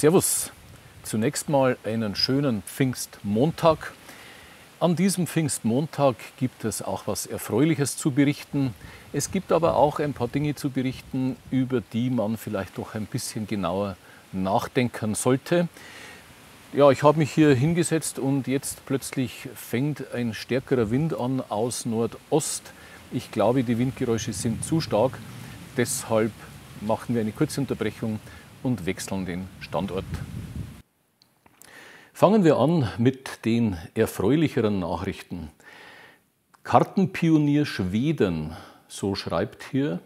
Servus. Zunächst mal einen schönen Pfingstmontag. An diesem Pfingstmontag gibt es auch was Erfreuliches zu berichten. Es gibt aber auch ein paar Dinge zu berichten, über die man vielleicht doch ein bisschen genauer nachdenken sollte. Ja, ich habe mich hier hingesetzt und jetzt plötzlich fängt ein stärkerer Wind an aus Nordost. Ich glaube, die Windgeräusche sind zu stark. Deshalb machen wir eine kurze Unterbrechung und wechseln den Standort. Fangen wir an mit den erfreulicheren Nachrichten. Kartenpionier Schweden, so schreibt hier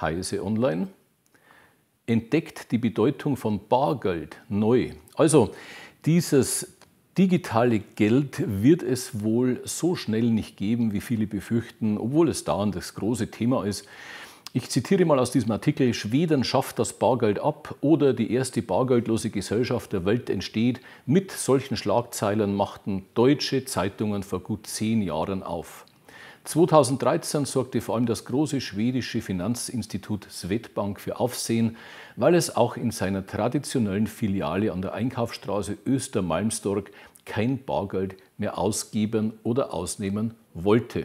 Heise Online, entdeckt die Bedeutung von Bargeld neu. Also dieses digitale Geld wird es wohl so schnell nicht geben, wie viele befürchten, obwohl es dauernd das große Thema ist. Ich zitiere mal aus diesem Artikel, Schweden schafft das Bargeld ab oder die erste bargeldlose Gesellschaft der Welt entsteht. Mit solchen Schlagzeilen machten deutsche Zeitungen vor gut zehn Jahren auf. 2013 sorgte vor allem das große schwedische Finanzinstitut Swedbank für Aufsehen, weil es auch in seiner traditionellen Filiale an der Einkaufsstraße Östermalmstorg kein Bargeld mehr ausgeben oder ausnehmen wollte.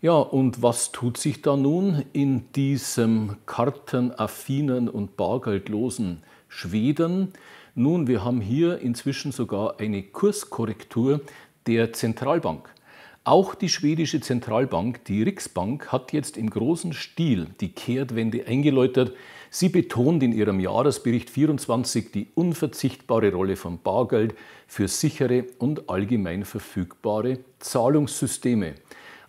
Ja, und was tut sich da nun in diesem kartenaffinen und bargeldlosen Schweden? Nun, wir haben hier inzwischen sogar eine Kurskorrektur der Zentralbank. Auch die schwedische Zentralbank, die Riksbank, hat jetzt im großen Stil die Kehrtwende eingeläutert. Sie betont in ihrem Jahresbericht 24 die unverzichtbare Rolle von Bargeld für sichere und allgemein verfügbare Zahlungssysteme.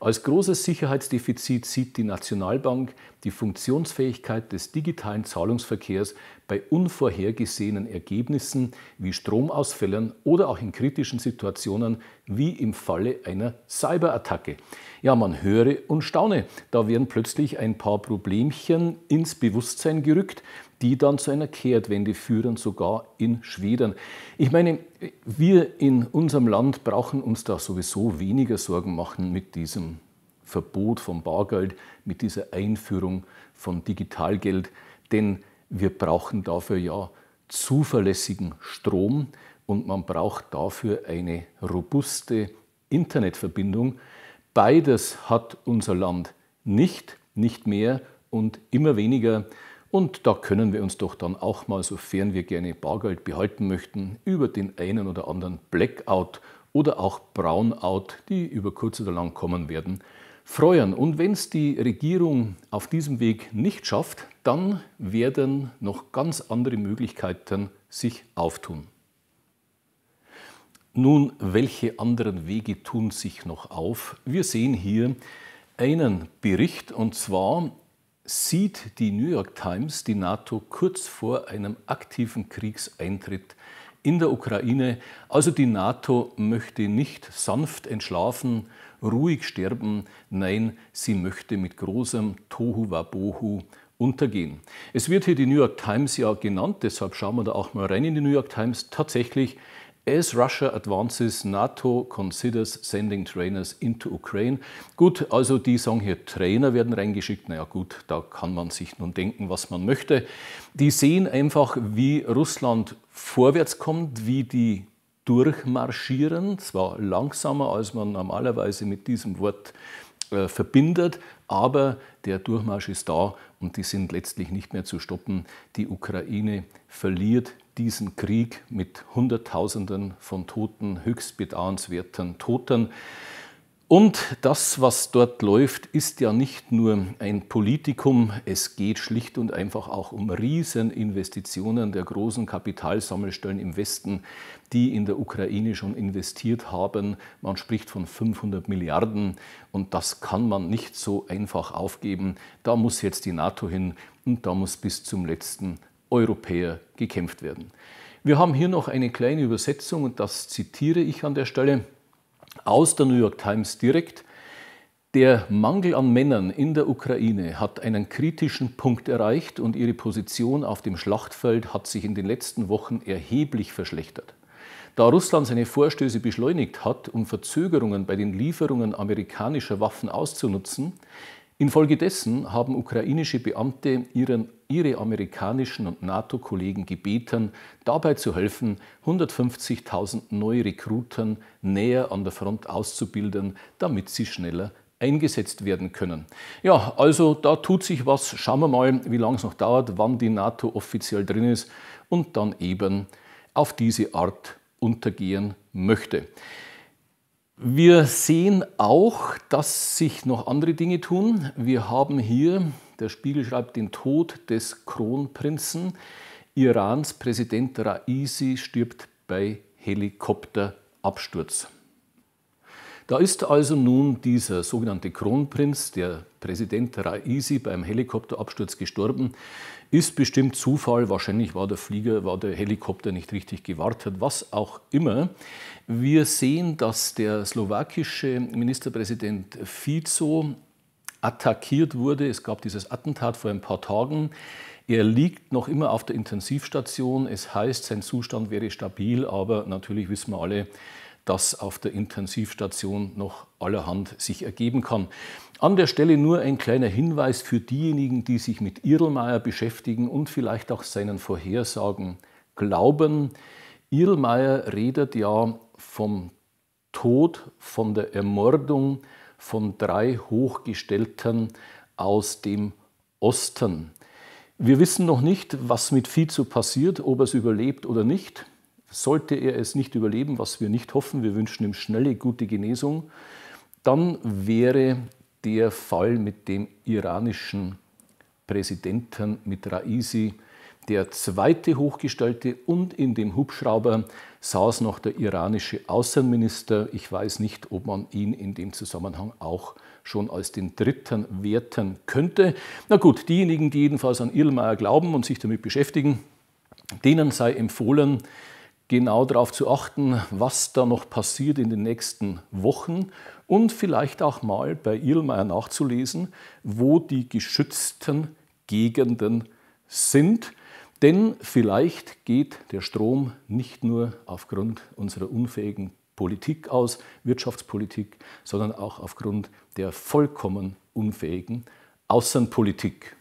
Als großes Sicherheitsdefizit sieht die Nationalbank die Funktionsfähigkeit des digitalen Zahlungsverkehrs bei unvorhergesehenen Ergebnissen wie Stromausfällen oder auch in kritischen Situationen wie im Falle einer Cyberattacke. Ja, man höre und staune, da werden plötzlich ein paar Problemchen ins Bewusstsein gerückt, die dann zu einer Kehrtwende führen, sogar in Schweden. Ich meine, wir in unserem Land brauchen uns da sowieso weniger Sorgen machen mit diesem Verbot von Bargeld, mit dieser Einführung von Digitalgeld, denn wir brauchen dafür ja zuverlässigen Strom und man braucht dafür eine robuste Internetverbindung. Beides hat unser Land nicht, nicht mehr und immer weniger. Und da können wir uns doch dann auch mal, sofern wir gerne Bargeld behalten möchten, über den einen oder anderen Blackout oder auch Brownout, die über kurz oder lang kommen werden, freuen. Und wenn es die Regierung auf diesem Weg nicht schafft, dann werden noch ganz andere Möglichkeiten sich auftun. Nun, welche anderen Wege tun sich noch auf? Wir sehen hier einen Bericht und zwar sieht die New York Times die NATO kurz vor einem aktiven Kriegseintritt in der Ukraine. Also die NATO möchte nicht sanft entschlafen, ruhig sterben, nein, sie möchte mit großem Tohu Wabohu untergehen. Es wird hier die New York Times ja genannt, deshalb schauen wir da auch mal rein in die New York Times. Tatsächlich as Russia advances, NATO considers sending trainers into Ukraine. Gut, also die sagen hier, Trainer werden reingeschickt. Naja gut, da kann man sich nun denken, was man möchte. Die sehen einfach, wie Russland vorwärts kommt, wie die durchmarschieren, zwar langsamer, als man normalerweise mit diesem Wort äh, verbindet, aber der Durchmarsch ist da und die sind letztlich nicht mehr zu stoppen. Die Ukraine verliert diesen Krieg mit Hunderttausenden von Toten, höchst bedauernswerten Toten. Und das, was dort läuft, ist ja nicht nur ein Politikum, es geht schlicht und einfach auch um Rieseninvestitionen der großen Kapitalsammelstellen im Westen, die in der Ukraine schon investiert haben. Man spricht von 500 Milliarden und das kann man nicht so einfach aufgeben. Da muss jetzt die NATO hin und da muss bis zum letzten Europäer gekämpft werden. Wir haben hier noch eine kleine Übersetzung und das zitiere ich an der Stelle aus der New York Times direkt. Der Mangel an Männern in der Ukraine hat einen kritischen Punkt erreicht und ihre Position auf dem Schlachtfeld hat sich in den letzten Wochen erheblich verschlechtert. Da Russland seine Vorstöße beschleunigt hat, um Verzögerungen bei den Lieferungen amerikanischer Waffen auszunutzen, infolgedessen haben ukrainische Beamte ihren ihre amerikanischen und NATO-Kollegen gebeten, dabei zu helfen, 150.000 neue Rekruten näher an der Front auszubilden, damit sie schneller eingesetzt werden können. Ja, also da tut sich was. Schauen wir mal, wie lange es noch dauert, wann die NATO offiziell drin ist und dann eben auf diese Art untergehen möchte. Wir sehen auch, dass sich noch andere Dinge tun. Wir haben hier der Spiegel schreibt den Tod des Kronprinzen. Irans Präsident Raisi stirbt bei Helikopterabsturz. Da ist also nun dieser sogenannte Kronprinz, der Präsident Raisi, beim Helikopterabsturz gestorben. Ist bestimmt Zufall, wahrscheinlich war der Flieger, war der Helikopter nicht richtig gewartet, was auch immer. Wir sehen, dass der slowakische Ministerpräsident Fico attackiert wurde. Es gab dieses Attentat vor ein paar Tagen. Er liegt noch immer auf der Intensivstation. Es heißt, sein Zustand wäre stabil, aber natürlich wissen wir alle, dass auf der Intensivstation noch allerhand sich ergeben kann. An der Stelle nur ein kleiner Hinweis für diejenigen, die sich mit Irlmeier beschäftigen und vielleicht auch seinen Vorhersagen glauben. Irlmeier redet ja vom Tod, von der Ermordung, von drei Hochgestellten aus dem Osten. Wir wissen noch nicht, was mit Vizo passiert, ob er es überlebt oder nicht. Sollte er es nicht überleben, was wir nicht hoffen, wir wünschen ihm schnelle, gute Genesung, dann wäre der Fall mit dem iranischen Präsidenten, mit Raisi, der zweite Hochgestellte und in dem Hubschrauber saß noch der iranische Außenminister. Ich weiß nicht, ob man ihn in dem Zusammenhang auch schon als den Dritten werten könnte. Na gut, diejenigen, die jedenfalls an Irlmeier glauben und sich damit beschäftigen, denen sei empfohlen, genau darauf zu achten, was da noch passiert in den nächsten Wochen und vielleicht auch mal bei Irlmeier nachzulesen, wo die geschützten Gegenden sind denn vielleicht geht der Strom nicht nur aufgrund unserer unfähigen Politik aus, Wirtschaftspolitik, sondern auch aufgrund der vollkommen unfähigen Außenpolitik.